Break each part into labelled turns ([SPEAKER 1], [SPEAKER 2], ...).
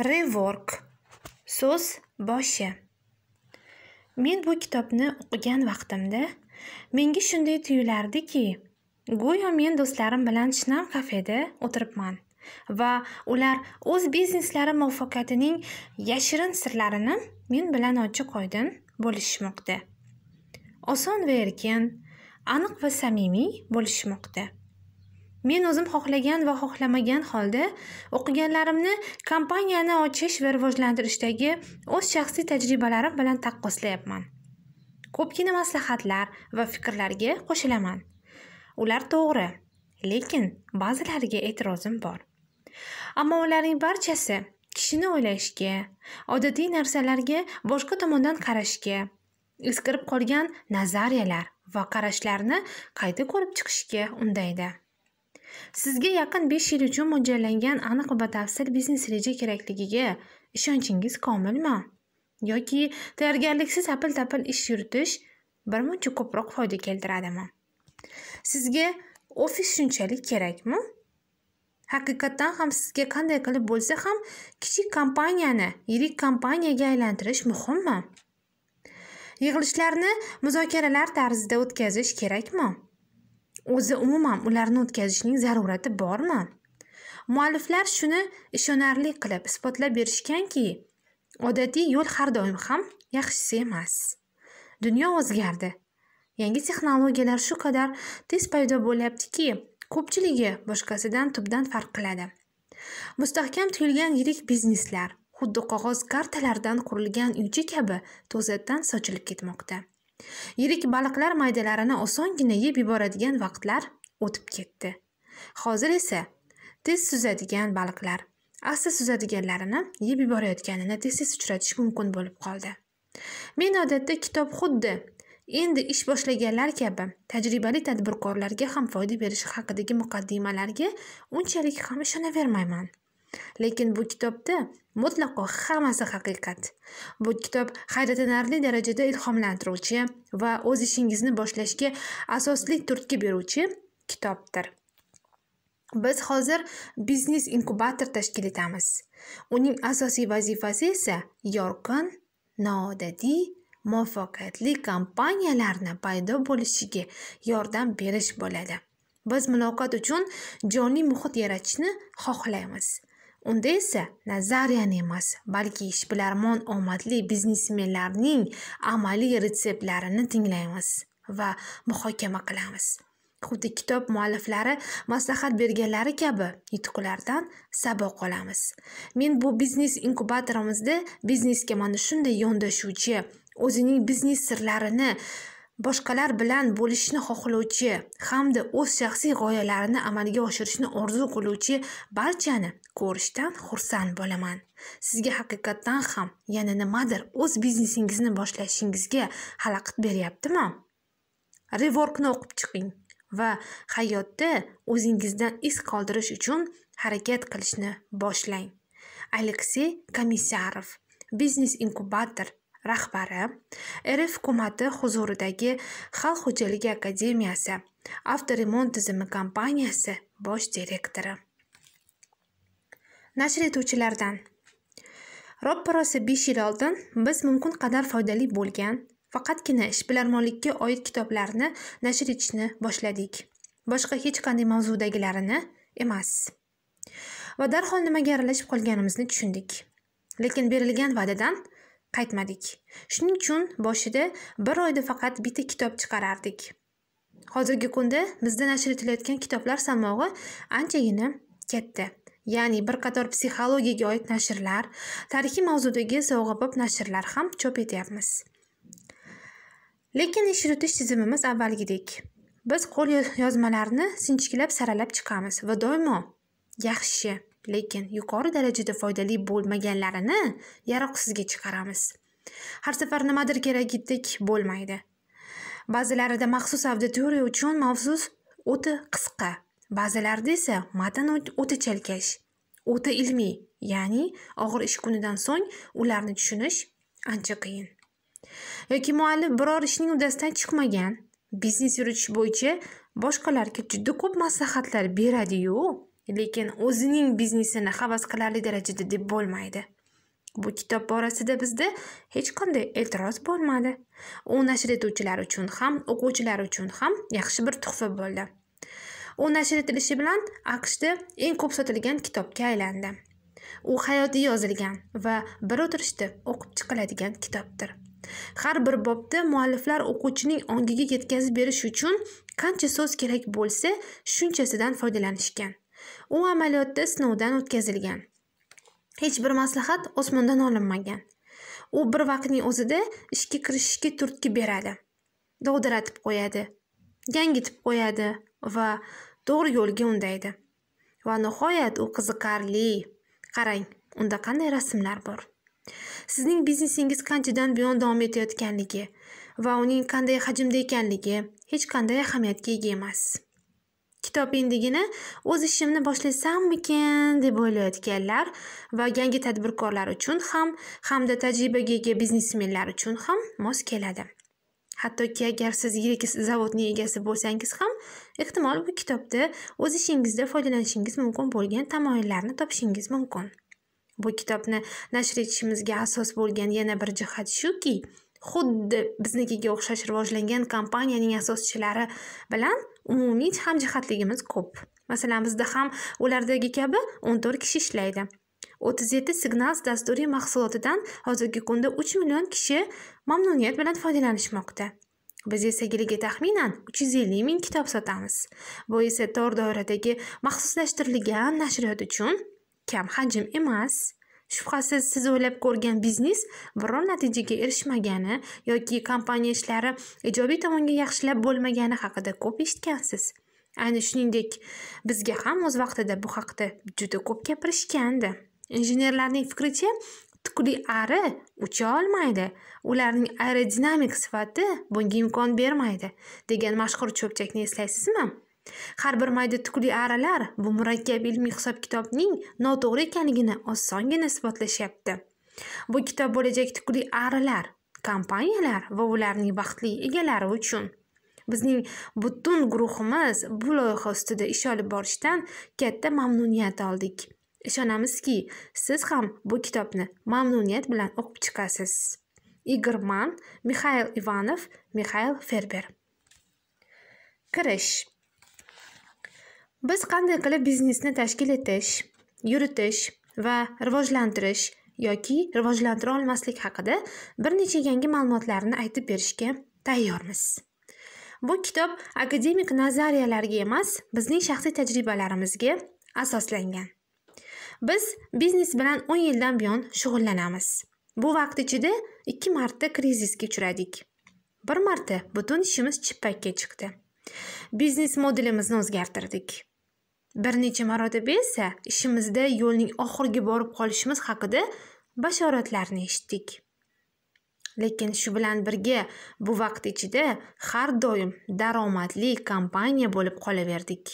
[SPEAKER 1] rework so'z boshi men bu kitobni o'qigan vaqtimda menga shunday tuyulardiki go'yo men do'stlarim bilan shinam kafeda o'tiribman va ular o'z bizneslari muvaffaqiyatining yashirin sirlarini men bilan ochiq oydin bo'lishmoqda oson va erkin aniq va samimiy bo'lishmoqda men o'zim xohlagan va xohlamagan holda o'qiganlarimni kompaniyani ochish va rivojlantirishdagi o'z shaxsiy tajribalarim bilan taqqoslayapman ko'pgina maslahatlar va fikrlarga qo'shilaman ular to'g'ri lekin ba'zilariga e'tirozim bor ammo ularning barchasi kishini o'ylashga odatiy narsalarga boshqa tomondan qarashga eskirib qolgan nazariyalar va qarashlarni qayta ko'rib chiqishga undaydi sizga yaqin besh yil uchun mo'ljallangan aniq va batafsil biznes reja kerakligiga ishonchingiz komilmi yoki tayyorgarliksiz apil tapil ish yuritish birmuncha ko'proq foyda keltiradimi sizga ofis shunchalik kerakmi haqiqatdan ham sizga qanday qilib bo'lsa ham kichik kompaniyani yirik kompaniyaga aylantirish muhimmi yig'ilishlarni muzokaralar tarzida o'tkazish kerakmi o'zi umuman ularni o'tkazishning zarurati bormi mualliflar shuni ishonarli qilib isbotlab berishganki odatiy yo'l har doim ham yaxshisi emas dunyo o'zgardi yangi texnologiyalar shu qadar tez paydo bo'lyaptiki ko'pchiligi boshqasidan tubdan farq qiladi mustahkam tuyulgan yirik bizneslar xuddi qog'oz kartalardan qurilgan uycha kabi to'satdan sochilib ketmoqda yirik baliqlar maydalarini osongina yeb yuboradigan vaqtlar o'tib ketdi hozir esa tez suzadigan baliqlar asta suzadiganlarini yeb yuborayotganini tez tez uchratish mumkin bo'lib qoldi men odatda kitob xuddi endi ish boshlaganlar kabi tajribali tadbirkorlarga ham foyda berishi haqidagi muqaddimalarga unchalik ham ishonavermayman lekin bu kitobda mutlaqo hammasi haqiqat bu kitob hayratlanarli darajada ilhomlantiruvchi va o'z ishingizni boshlashga asosli turtki beruvchi kitobdir biz hozir biznes inkubator tashkil etamiz uning asosiy vazifasi esa yorqin noodatiy muvaffaqiyatli kompaniyalarni paydo bo'lishiga yordam berish bo'ladi biz muloqot uchun jonli muhit yaratishni xohlaymiz unda esa nazariyani emas balki ishbilarmon omadli biznesmenlarning amaliy retseptlarini tinglaymiz va muhokama qilamiz xuddi kitob mualliflari maslahat berganlari kabi yutuqlardan saboq olamiz men bu biznes inkubatorimizda biznesga mana shunday yondashuvchi o'zining biznes sirlarini boshqalar bilan bo'lishishni xohlovchi hamda o'z shaxsiy g'oyalarini amalga oshirishni orzu qiluvchi barchani ko'rishdan xursand bo'laman sizga haqiqatdan ham yana nimadir o'z biznesingizni boshlashingizga xalaqit beryaptimi reworkni o'qib chiqing va hayotda o'zingizdan iz qoldirish uchun harakat qilishni boshlang aleksey komissarov biznes inkubator rahbari rf hukumati huzuridagi xalq xo'jaligi akademiyasi avtoremont tizimi kompaniyasi bosh direktori nashr etuvchilardan ropparosa besh yil oldin biz mumkin qadar foydali bo'lgan faqatgina ishbilarmonlikka oid kitoblarni nashr etishni boshladik boshqa hech qanday mavzudagilarini emas va darhol nimaga aralashib qolganimizni tushundik lekin berilgan va'dadan qaytmadik shuning uchun boshida bir oyda faqat bitta kitob chiqarardik hozirgi kunda bizda nashr etilayotgan kitoblar salmog'i anchagina katta ya'ni bir qator psixologiyaga oid nashrlar tarixiy mavzudagi sovg'abob nashrlar ham chop etyapmiz lekin ish yuritish tizimimiz avvalgidek biz qo'l yozmalarni sinchiklab saralab chiqamiz va doimo yaxshi lekin yuqori darajada foydali bo'lmaganlarini yaroqsizga chiqaramiz har safar nimadir kerak dek bo'lmaydi ba'zilarida maxsus auditoriya uchun mavzu o'ta qisqa ba'zilarida esa matn o'ta chalkash o'ta ilmiy ya'ni og'ir ish kunidan so'ng ularni tushunish ancha qiyin yoki muallif biror ishning uddasidan chiqmagan biznes yuritish bo'yicha boshqalarga juda ko'p maslahatlar beradiyu lekin o'zining biznesini havas qilarli darajada deb bo'lmaydi bu kitob borasida bizda hech qanday e'tiroz bo'lmadi u nashr etuvchilar uchun ham o'quvchilar uchun ham yaxshi bir tuhfa bo'ldi u nashr etilishi bilan aqshda eng ko'p sotilgan kitobga aylandi u hayotiy yozilgan va bir o'tirishda o'qib chiqiladigan kitobdir har bir bobda mualliflar o'quvchining ongiga yetkazib berish uchun qancha so'z kerak bo'lsa shunchasidan foydalanishgan u amaliyotda sinovdan o'tkazilgan hech bir maslahat osmondan olinmagan u bir vaqtning o'zida ishga kirishishga turtki beradi dovdiratib qo'yadi gangitib qo'yadi va to'g'ri yo'lga undaydi va nihoyat u qiziqarli qarang unda qanday rasmlar bor sizning biznesingiz qanchadan buyon davom etayotganligi va uning qanday hajmda ekanligi hech qanday ahamiyatga ega emas kitob endigina o'z ishimni boshlasammikin deb o'ylayotganlar va yangi tadbirkorlar uchun ham hamda tajribaga ega biznesmenlar uchun ham mos keladi hattoki agar siz yirik zavodni egasi bo'lsangiz ham ehtimol bu kitobda o'z ishingizda foydalanishingiz mumkin bo'lgan tamoyillarni topishingiz mumkin bu kitobni nashr etishimizga asos bo'lgan yana bir jihat shuki xuddi biznikiga o'xshash rivojlangan kompaniyaning asoschilari bilan umumiy hamjihatligimiz ko'p masalan bizda ham ulardagi kabi o'n to'rt kishi ishlaydi o'ttiz yetti signals dasturiy mahsulotidan hozirgi kunda uch million kishi mamnuniyat bilan foydalanishmoqda biz esa yiliga taxminan uch yuz ellik ming kitob sotamiz bu esa tor doiradagi maxsuslashtirilgan nashriyot uchun kam hajm emas shubhasiz siz o'ylab ko'rgan biznes biror natijaga erishmagani yoki kompaniya ishlari ijobiy tomonga yaxshilab bo'lmagani haqida ko'p eshitgansiz ayni shuningdek bizga ham o'z vaqtida bu haqida juda ko'p gapirishgandi injenerlarning fikricha tukli ari ucha olmaydi ularning aerodinamik sifati bunga imkon bermaydi degan mashhur cho'pchakni eslaysizmi har bir mayda tukli aralar bu murakkab ilmiy hisob kitobning noto'g'ri ekanligini osongina isbotlashyapti bu kitob bo'lajak tukli aralar kompaniyalar va ularning baxtli egalari uchun bizning butun guruhimiz bu loyiha ustida ish olib borishdan katta mamnuniyat oldik ishonamizki siz ham bu kitobni mamnuniyat bilan o'qib chiqasiz igor man mixail ivanov mixail ferber kirish biz qanday qilib biznesni tashkil etish yuritish va rivojlantirish yoki rivojlantira olmaslik haqida bir necha yangi ma'lumotlarni aytib berishga tayyormiz bu kitob akademik nazariyalarga emas bizning shaxsiy tajribalarimizga asoslangan biz biznes bilan o'n yildan buyon shug'ullanamiz bu vaqt ichida ikki marta krizisga uchradik bir marta butun ishimiz chippakka chiqdi biznes modelimizni o'zgartirdik bir necha marotaba esa ishimizda yo'lning oxiriga borib qolishimiz haqida bashoratlarni eshitdik lekin shu bilan birga bu vaqt ichida har doim daromadli kompaniya bo'lib qolaverdik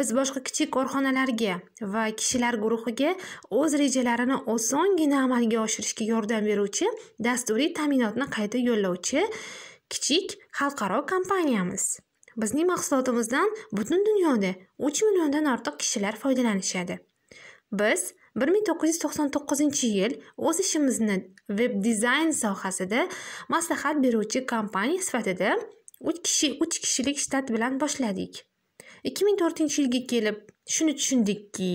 [SPEAKER 1] biz boshqa kichik korxonalarga va kishilar guruhiga o'z rejalarini osongina amalga oshirishga yordam beruvchi dasturiy ta'minotni qayta yo'llovchi kichik xalqaro kompaniyamiz bizning mahsulotimizdan butun dunyoda 3 milliondan ortiq kishilar foydalanishadi biz 1999 yil o'z ishimizni veb dizayn sohasida maslahat beruvchi kompaniya sifatida 3 kishi 3 kishilik shtat bilan boshladik 2004 yilga kelib shuni tushundikki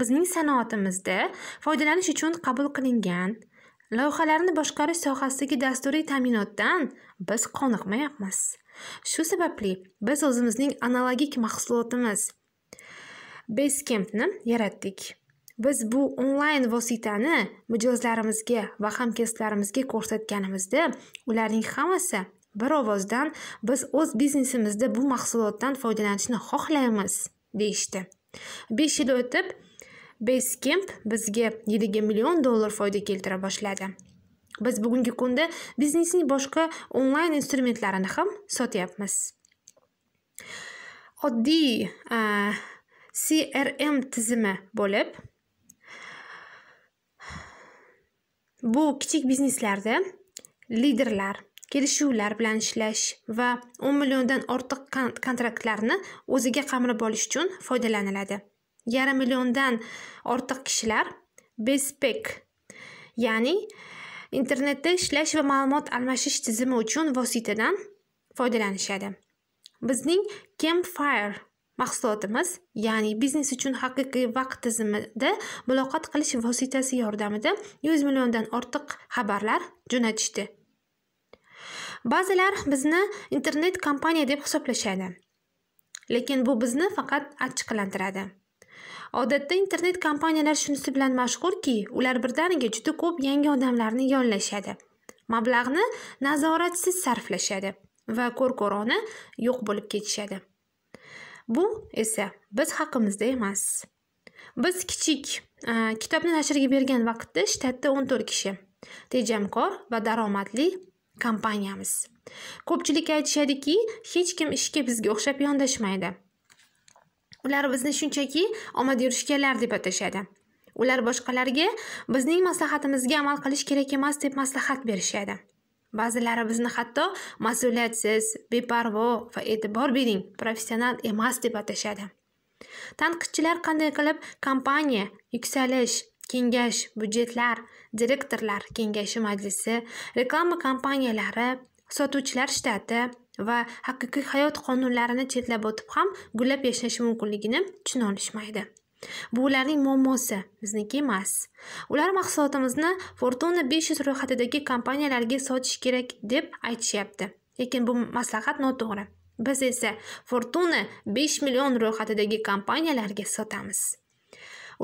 [SPEAKER 1] bizning sanoatimizda foydalanish uchun qabul qilingan loyihalarni boshqarish sohasidagi dasturiy ta'minotdan biz qoniqmayapmiz shu sababli biz o'zimizning analogik mahsulotimiz basecampni yaratdik biz bu onlayn vositani mijozlarimizga va hamkasblarimizga ko'rsatganimizda ularning hammasi bir ovozdan biz o'z biznesimizda bu mahsulotdan foydalanishni xohlaymiz deyishdi besh yil o'tib basecamp bizga yiliga million dollar foyda keltira boshladi biz bugungi kunda biznesning boshqa onlayn instrumentlarini ham sotyapmiz oddiy crm tizimi bo'lib bu kichik bizneslarda liderlar kelishuvlar bilan ishlash va o'n milliondan ortiq kontraktlarni o'ziga qamrab olish uchun foydalaniladi yarim milliondan ortiq kishilar bespek ya'ni internetda ishlash va ma'lumot almashish tizimi uchun vositadan foydalanishadi bizning campfire mahsulotimiz ya'ni biznes uchun haqiqiy vaqt tizimida muloqot qilish vositasi yordamida yuz milliondan ortiq xabarlar jo'natishdi ba'zilar bizni internet kompaniya deb hisoblashadi lekin bu bizni faqat achchiqlantiradi Odatda internet kompaniyalar shunisi bilan mashhurki ular birdaniga juda ko'p yangi odamlarni yollashadi. Mablag'ni nazoratsiz sarflashadi va ko'r ko'roni yo'q bo'lib ketishadi. Bu esa biz haqimizda emas. Biz kichik e, kitobni nashrga bergan vaqtda shtatda 14 kishi, tejamkor va daromadli kompaniyamiz. Ko'pchilik aytishadiki, hech kim ishga bizga o'xshab yondashmaydi. ular bizni shunchaki omad yurishganlar deb atashadi ular boshqalarga bizning maslahatimizga amal qilish kerak emas deb maslahat berishadi ba'zilari bizni hatto mas'uliyatsiz beparvo va e'tibor bering professional emas deb atashadi tanqidchilar qanday qilib kompaniya yuksalish kengash byudjetlar direktorlar kengashi majlisi reklama kompaniyalari sotuvchilar shtati va haqiqiy hayot qonunlarini chetlab o'tib ham gullab yashashi mumkinligini tushuna olishmaydi bu ularning muammosi bizniki emas ular mahsulotimizni fortuna besh yuz ro'yxatidagi kompaniyalarga sotish kerak deb aytishyapti lekin bu maslahat noto'g'ri biz esa fortuna besh million ro'yxatidagi kompaniyalarga sotamiz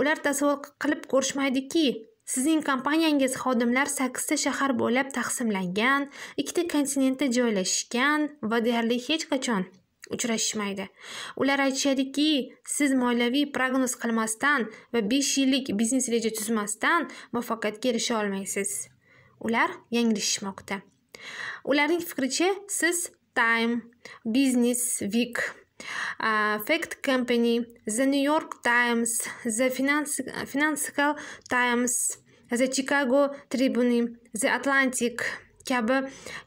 [SPEAKER 1] ular tasavvur qilib ko'rishmaydiki sizning kompaniyangiz xodimlar sakkizta shahar bo'ylab taqsimlangan ikkita kontinentda joylashgan va deyarli hech qachon uchrashishmaydi ular aytishadiki siz moliyaviy prognoz qilmasdan va besh yillik biznes reja tuzmasdan muvaffaqiyatga erisha olmaysiz ular yanglishishmoqda ularning fikricha siz time business week Fact Company, The New York Times, The Financial Times, The Chicago Tribune, The Atlantic kabi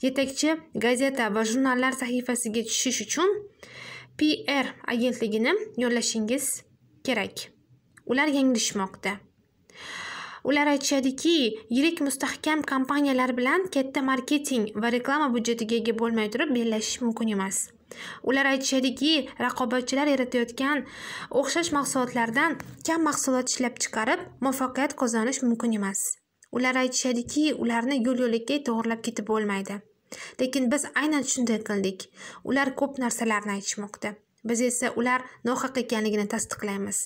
[SPEAKER 1] yetakchi gazeta va jurnallar sahifasiga tushish uchun PR agentligini yo'llashingiz kerak. Ular yanglishmoqda. Ular aytishadiki, yirik mustahkam kompaniyalar bilan katta marketing va reklama budjetiga ega bo'lmay turib bellashish mumkin emas. ular aytishadiki raqobatchilar yaratayotgan o'xshash mahsulotlardan kam mahsulot ishlab chiqarib muvaffaqiyat qozonish mumkin emas ular aytishadiki ularni yo'l yo'lakay to'g'irlab ketib bo'lmaydi lekin biz aynan shunday qildik ular ko'p narsalarni aytishmoqda biz esa ular nohaq ekanligini tasdiqlaymiz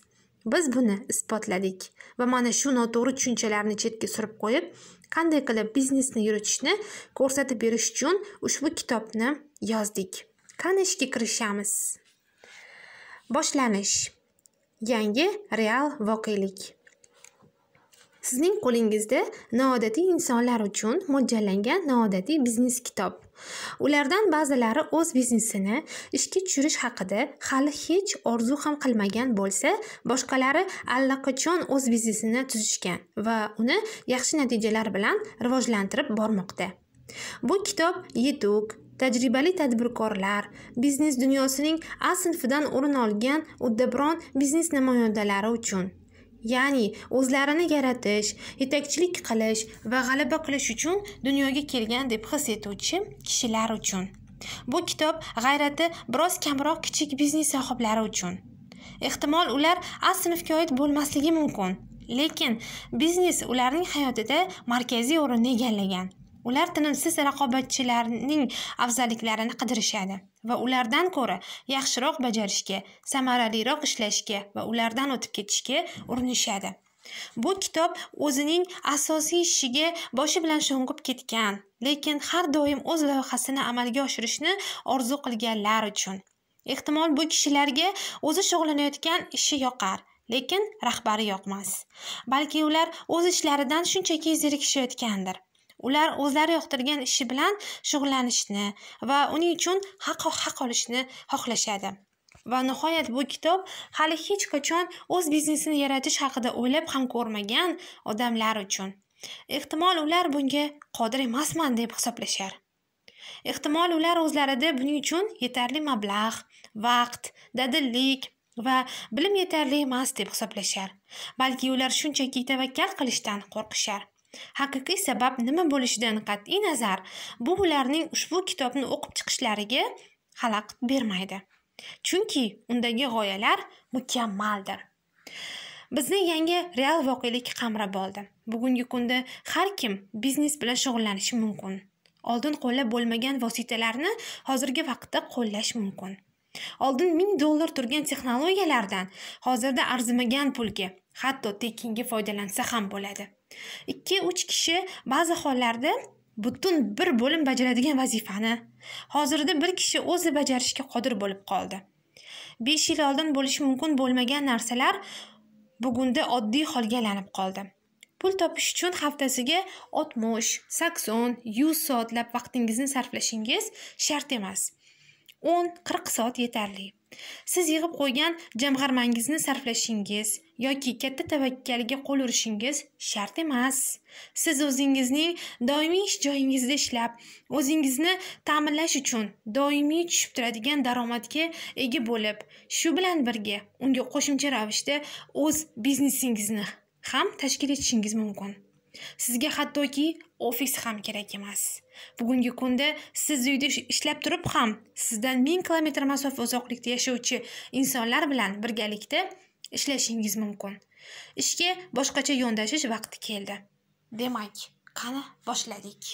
[SPEAKER 1] biz buni isbotladik va mana shu noto'g'ri tushunchalarni chetga surib qo'yib qanday qilib biznesni yuritishni ko'rsatib berish uchun ushbu kitobni yozdik qani ishga kirishamiz boshlanish yangi real voqelik sizning qo'lingizda noodatiy insonlar uchun mo'ljallangan noodatiy biznes kitob ulardan ba'zilari o'z biznesini ishga tushirish haqida hali hech orzu ham qilmagan bo'lsa boshqalari allaqachon o'z biznesini tuzishgan va uni yaxshi natijalar bilan rivojlantirib bormoqda bu kitob yetuk tajribali tadbirkorlar biznes dunyosining a sinfidan o'rin olgan uddaburon biznes namoyandalari uchun ya'ni o'zlarini yaratish yetakchilik qilish va g'alaba qilish uchun dunyoga kelgan deb his etuvchi kishilar uchun bu kitob g'ayrati biroz kamroq kichik biznes sohiblari uchun ehtimol ular a sinfga oid bo'lmasligi mumkin lekin biznes ularning hayotida markaziy o'rinni egallagan ular tinimsiz raqobatchilarning afzalliklarini qidirishadi va ulardan ko'ra yaxshiroq bajarishga samaraliroq ishlashga va ulardan o'tib ketishga urinishadi bu kitob o'zining asosiy ishiga boshi bilan sho'ng'ib ketgan lekin har doim o'z loyihasini amalga oshirishni orzu qilganlar uchun ehtimol bu kishilarga o'zi shug'ullanayotgan ishi yoqar lekin rahbari yoqmas balki ular o'z ishlaridan shunchaki zerikishayotgandir ular o'zlari yoqtirgan ishi bilan shug'ullanishni va uning uchun haq haq olishni xohlashadi va nihoyat bu kitob hali hech qachon o'z biznesini yaratish haqida o'ylab ham ko'rmagan odamlar uchun ehtimol ular bunga qodir emasman deb hisoblashar ehtimol ular o'zlarida buning uchun yetarli mablag' vaqt dadillik va bilim yetarli emas deb hisoblashar balki ular shunchaki tavakkal qilishdan qo'rqishar haqiqiy sabab nima bo'lishidan qat'iy nazar bu ularning ushbu kitobni o'qib chiqishlariga xalaqit bermaydi chunki undagi g'oyalar mukammaldir bizni yangi real voqelik qamrab oldi bugungi kunda har kim biznes bilan shug'ullanishi mumkin oldin qo'llab bo'lmagan vositalarni hozirgi vaqtda qo'llash mumkin oldin ming dollar turgan texnologiyalardan hozirda arzimagan pulga hatto tekinga foydalansa ham bo'ladi ikki uch kishi ba'zi hollarda butun bir bo'lim bajaradigan vazifani hozirda bir kishi o'zi bajarishga qodir bo'lib qoldi besh yil oldin bo'lishi mumkin bo'lmagan narsalar bugunda oddiy holga aylanib qoldi pul topish uchun haftasiga oltmish sakson yuz soatlab vaqtingizni sarflashingiz shart emas o'n qirq soat yetarli siz yig'ib qo'ygan jamg'armangizni sarflashingiz yoki katta tavakkalga qo'l urishingiz shart emas siz o'zingizning doimiy ish joyingizda ishlab o'zingizni ta'minlash uchun doimiy tushib turadigan daromadga ega bo'lib shu bilan birga unga qo'shimcha ravishda o'z biznesingizni ham tashkil etishingiz mumkin sizga hattoki ofis ham kerak emas bugungi kunda siz uyda ishlab turib ham sizdan ming kilometr masofa uzoqlikda yashovchi insonlar bilan birgalikda ishlashingiz mumkin ishga boshqacha yondashish vaqti keldi demak qani boshladik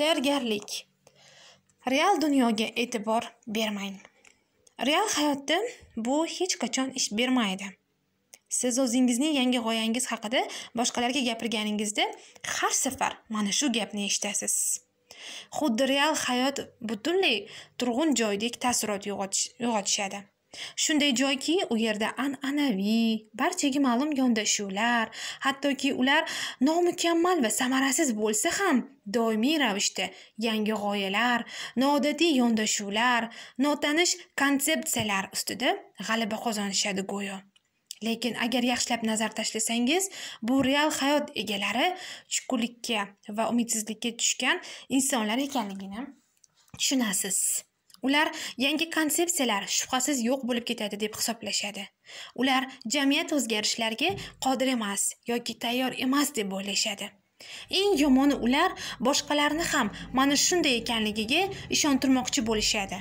[SPEAKER 1] tayyorgarlik real dunyoga e'tibor bermang real hayotda bu hech qachon ish bermaydi siz o'zingizning yangi g'oyangiz haqida boshqalarga gapirganingizda har safar mana shu gapni eshitasiz xuddi real hayot butunlay turg'un joydek taassurot uyg'otishadi shunday joyki u yerda an'anaviy barchaga ma'lum yondashuvlar hattoki ular nomukammal va samarasiz bo'lsa ham doimiy ravishda yangi g'oyalar noodatiy yondashuvlar notanish konsepsiyalar ustida g'alaba qozonishadi go'yo lekin agar yaxshilab nazar tashlasangiz bu real hayot egalari chuqurlikka va umidsizlikka tushgan insonlar ekanligini tushunasiz ular yangi konsepsiyalar shubhasiz yo'q bo'lib ketadi deb hisoblashadi ular jamiyat o'zgarishlarga qodir emas yoki tayyor emas deb o'ylashadi eng yomoni ular boshqalarni ham mana shunday ekanligiga ishontirmoqchi bo'lishadi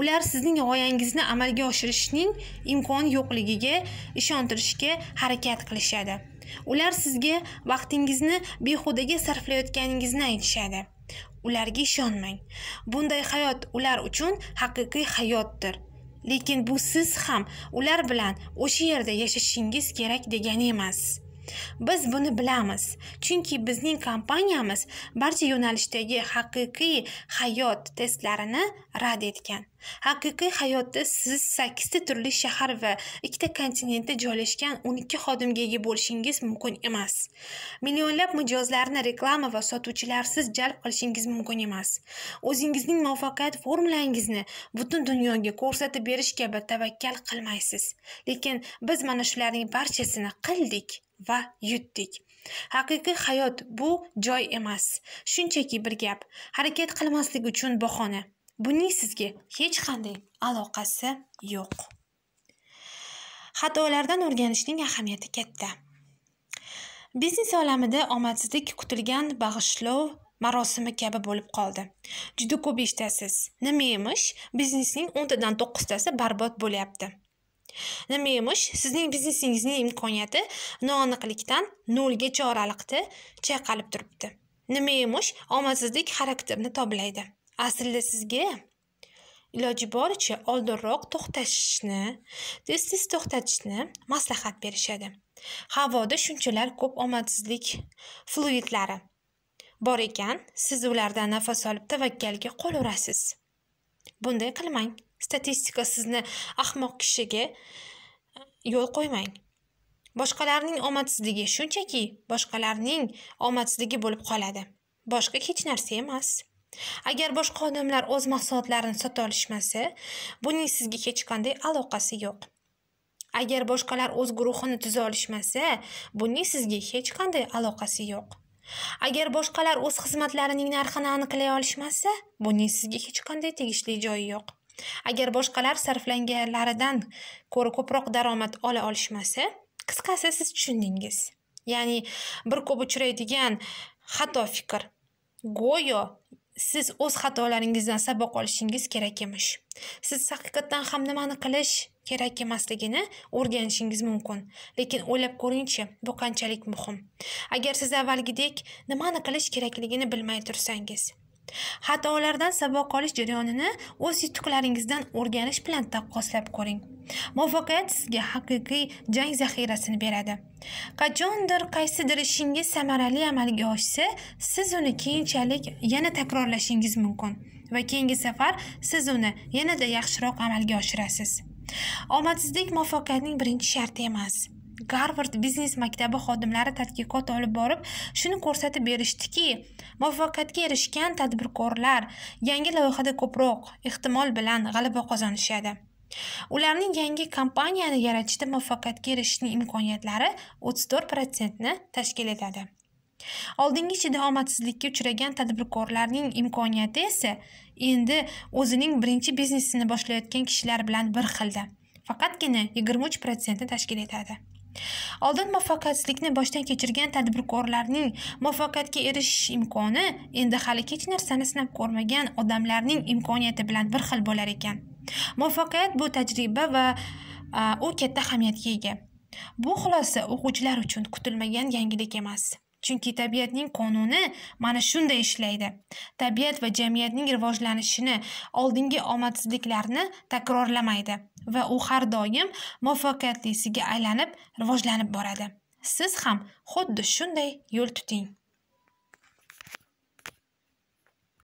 [SPEAKER 1] ular sizning g'oyangizni amalga oshirishning imkoni yo'qligiga ishontirishga harakat qilishadi ular sizga vaqtingizni behudaga sarflayotganingizni aytishadi ularga ishonmang bunday hayot ular uchun haqiqiy hayotdir lekin bu siz ham ular bilan o'sha yerda yashashingiz kerak degani emas biz buni bilamiz chunki bizning kompaniyamiz barcha yo'nalishdagi haqiqiy hayot testlarini rad etgan haqiqiy hayotda siz sakkizta turli shahar va ikkita kontinentda joylashgan o'n ikki xodimga ega bo'lishingiz mumkin emas millionlab mijozlarni reklama va sotuvchilarsiz jalb qilishingiz mumkin emas o'zingizning muvaffaqiyat formulangizni butun dunyoga ko'rsatib berish kabi tavakkal qilmaysiz lekin biz mana shularning barchasini qildik va yutdik haqiqiy hayot bu joy emas shunchaki bir gap harakat qilmaslik uchun bahona buning sizga hech qanday aloqasi yo'q xatolardan o'rganishning ahamiyati katta biznes olamida omadsizlik kutilgan bag'ishlov marosimi kabi bo'lib qoldi juda ko'p eshitasiz nima emish biznesning o'ntadan to'qqiztasi barbod bo'lyapti nima emish sizning biznesingizning imkoniyati noaniqlikdan gacha oraliqda chayqalib turibdi nima emish omadsizlik xarakterini toblaydi aslida sizga iloji boricha oldinroq to'xtashni tez tez to'xtatishni maslahat berishadi havoda shunchalar ko'p omadsizlik fluidlari bor ekan siz ulardan nafas olib tavakkalga qo'l urasiz bunday qilmang statistika sizni ahmoq kishiga e, yo'l qo'ymang boshqalarning omadsizligi shunchaki boshqalarning omadsizligi bo'lib qoladi boshqa hech narsa emas agar boshqa odamlar o'z mahsulotlarini sota olishmasa buning sizga hech qanday aloqasi yo'q agar boshqalar o'z guruhini tuza olishmasa buning sizga hech qanday aloqasi yo'q agar boshqalar o'z xizmatlarining narxini aniqlay olishmasa buning sizga hech qanday tegishli joyi yo'q agar boshqalar sarflanganlaridan ko'ra ko'proq daromad ola olishmasa qisqasi siz tushundingiz ya'ni bir ko'p uchraydigan xato fikr go'yo siz o'z xatolaringizdan saboq olishingiz kerak emish siz haqiqatdan ham nimani qilish kerak emasligini o'rganishingiz mumkin lekin o'ylab ko'ringchi bu qanchalik muhim agar siz avvalgidek nimani qilish kerakligini bilmay tursangiz xatolardan saboq olish jarayonini o'z yutuqlaringizdan o'rganish bilan taqqoslab ko'ring muvaffaqiyat sizga haqiqiy jang zaxirasini beradi qachondir qaysidir ishingiz samarali amalga oshsa siz uni keyinchalik yana takrorlashingiz mumkin va keyingi safar siz uni yanada yaxshiroq amalga oshirasiz omadsizlik muvaffaqiyatning birinchi sharti emas garvard biznes maktabi xodimlari tadqiqot olib borib shuni ko'rsatib berishdiki muvaffaqiyatga erishgan tadbirkorlar yangi loyihada ko'proq ehtimol bilan g'alaba qozonishadi ularning yangi kompaniyani yaratishda muvaffaqiyatga erishishning imkoniyatlari 34 protsentni tashkil etadi oldingi ichida omadsizlikka uchragan tadbirkorlarning imkoniyati esa endi o'zining birinchi biznesini boshlayotgan kishilar bilan bir xilda faqatgina 23 protsentni tashkil etadi oldin muvaffaqiyatsizlikni boshdan kechirgan tadbirkorlarning muvaffaqiyatga erishish imkoni endi hali hech narsani sinab ko'rmagan odamlarning imkoniyati bilan bir xil bo'lar ekan muvaffaqiyat bu tajriba va u katta ahamiyatga ega bu xulosa o'quvchilar uchun kutilmagan yangilik emas chunki tabiatning qonuni mana shunday ishlaydi tabiat va jamiyatning rivojlanishini oldingi omadsizliklarni takrorlamaydi va u har doim muvaffaqiyatlisiga aylanib rivojlanib boradi siz ham xuddi shunday yo'l tuting